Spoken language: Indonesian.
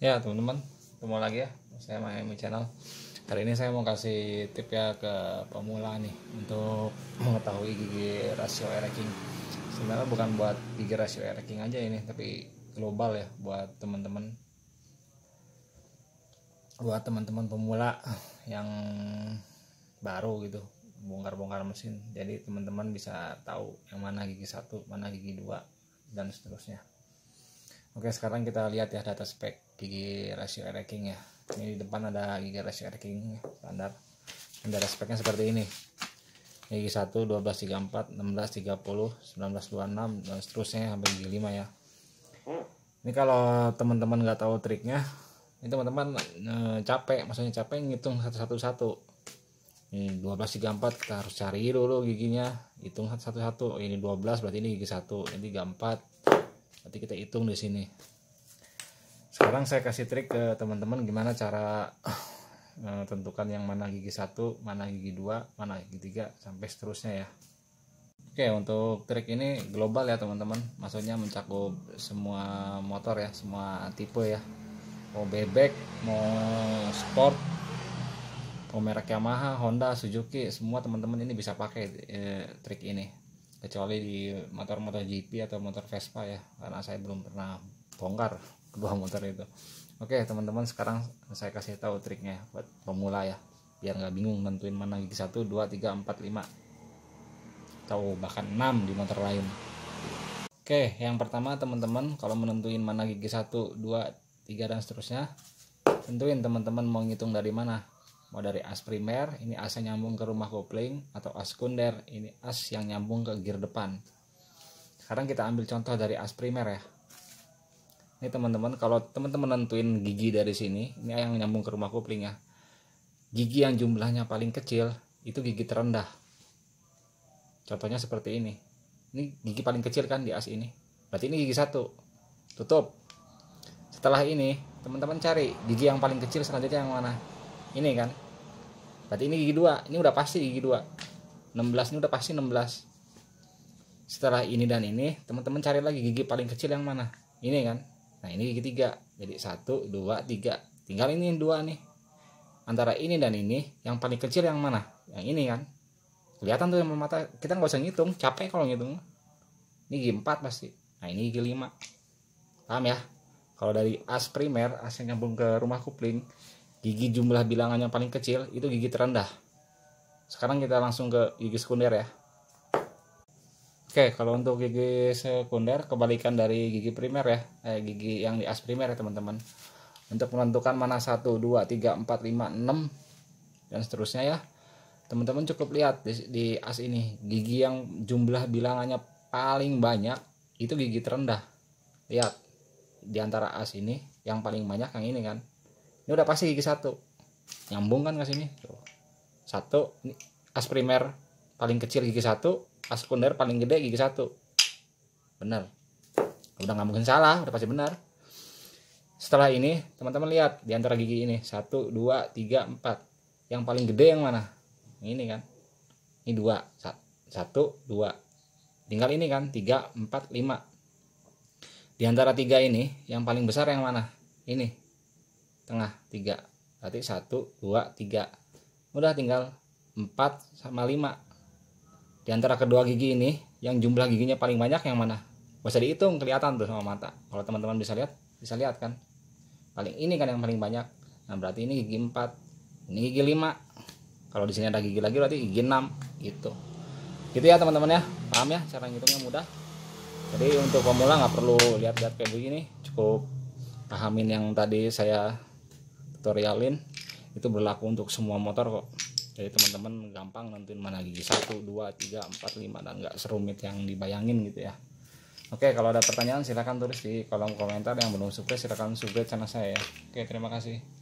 ya teman-teman ketemu lagi ya saya Mahemi Channel hari ini saya mau kasih tip ya ke pemula nih untuk mengetahui gigi rasio erking sebenarnya bukan buat gigi rasio erking aja ini tapi global ya buat teman-teman buat teman-teman pemula yang baru gitu bongkar-bongkar mesin jadi teman-teman bisa tahu yang mana gigi satu mana gigi dua dan seterusnya oke sekarang kita lihat ya data spek gigi rasio air racking ya ini di depan ada gigi rasio air racking standar standar speknya seperti ini gigi 1 12 34 16 30 19 26 dan seterusnya sampai gigi 5 ya ini kalau teman-teman nggak tahu triknya ini teman-teman e, capek maksudnya capek ngitung satu-satu satu ini 34 kita harus cari dulu giginya hitung satu-satu ini 12 berarti ini gigi 1 ini 34 berarti kita hitung di sini sekarang saya kasih trik ke teman-teman gimana cara eh, tentukan yang mana gigi satu mana gigi dua mana gigi tiga sampai seterusnya ya Oke untuk trik ini global ya teman-teman maksudnya mencakup semua motor ya semua tipe ya mau bebek mau sport mau merek Yamaha, Honda, Suzuki, semua teman-teman ini bisa pakai eh, trik ini. Kecuali di motor-motor GP atau motor Vespa ya, karena saya belum pernah bongkar kedua motor itu oke teman-teman sekarang saya kasih tahu triknya buat pemula ya biar nggak bingung nentuin mana gigi 1, 2, 3, 4, 5 atau bahkan 6 di motor lain Oke, yang pertama teman-teman kalau menentuin mana gigi 1, 2, 3 dan seterusnya, tentuin teman-teman mau ngitung dari mana. Mau dari as primer, ini as yang nyambung ke rumah kopling atau as sekunder, ini as yang nyambung ke gear depan. Sekarang kita ambil contoh dari as primer ya ini teman-teman kalau teman-teman nentuin gigi dari sini ini yang nyambung ke rumah koplingnya. ya gigi yang jumlahnya paling kecil itu gigi terendah contohnya seperti ini ini gigi paling kecil kan di as ini berarti ini gigi satu tutup setelah ini teman-teman cari gigi yang paling kecil selanjutnya yang mana ini kan berarti ini gigi dua ini udah pasti gigi dua 16 ini udah pasti 16 setelah ini dan ini teman-teman cari lagi gigi paling kecil yang mana ini kan nah ini gigi tiga jadi satu dua tiga tinggal ini dua nih antara ini dan ini yang paling kecil yang mana yang ini kan kelihatan tuh yang mata kita nggak usah ngitung capek kalau ngitung ini gigi empat pasti nah ini gigi lima paham ya kalau dari as primer as yang nyambung ke rumah kupling gigi jumlah bilangan yang paling kecil itu gigi terendah sekarang kita langsung ke gigi sekunder ya Oke, kalau untuk gigi sekunder kebalikan dari gigi primer ya, eh, gigi yang di as primer ya teman-teman. Untuk menentukan mana satu, dua, tiga, empat, lima, enam dan seterusnya ya. Teman-teman cukup lihat di, di as ini, gigi yang jumlah bilangannya paling banyak itu gigi terendah. Lihat di antara as ini yang paling banyak yang ini kan. Ini udah pasti gigi satu. Nyambung kan ke sini. Tuh. Satu, ini as primer paling kecil gigi satu, kelas sekunder paling gede gigi satu benar udah nggak mungkin salah udah pasti benar setelah ini teman-teman lihat di antara gigi ini satu dua tiga empat yang paling gede yang mana ini kan ini dua satu dua tinggal ini kan tiga empat lima di antara tiga ini yang paling besar yang mana ini tengah tiga berarti satu dua tiga udah tinggal empat sama lima di antara kedua gigi ini, yang jumlah giginya paling banyak yang mana? Bisa dihitung kelihatan tuh sama mata. Kalau teman-teman bisa lihat, bisa lihat kan? Paling ini kan yang paling banyak. Nah, berarti ini gigi 4, ini gigi 5. Kalau di sini ada gigi lagi berarti gigi 6 gitu. Gitu ya teman-teman ya. Paham ya cara ngitungnya mudah. Jadi untuk pemula nggak perlu lihat-lihat kayak begini, cukup pahamin yang tadi saya tutorialin itu berlaku untuk semua motor kok jadi teman-teman gampang nanti mana gigi satu dua tiga empat lima dan nggak serumit yang dibayangin gitu ya oke kalau ada pertanyaan silahkan tulis di kolom komentar yang belum subscribe silahkan subscribe channel saya ya oke terima kasih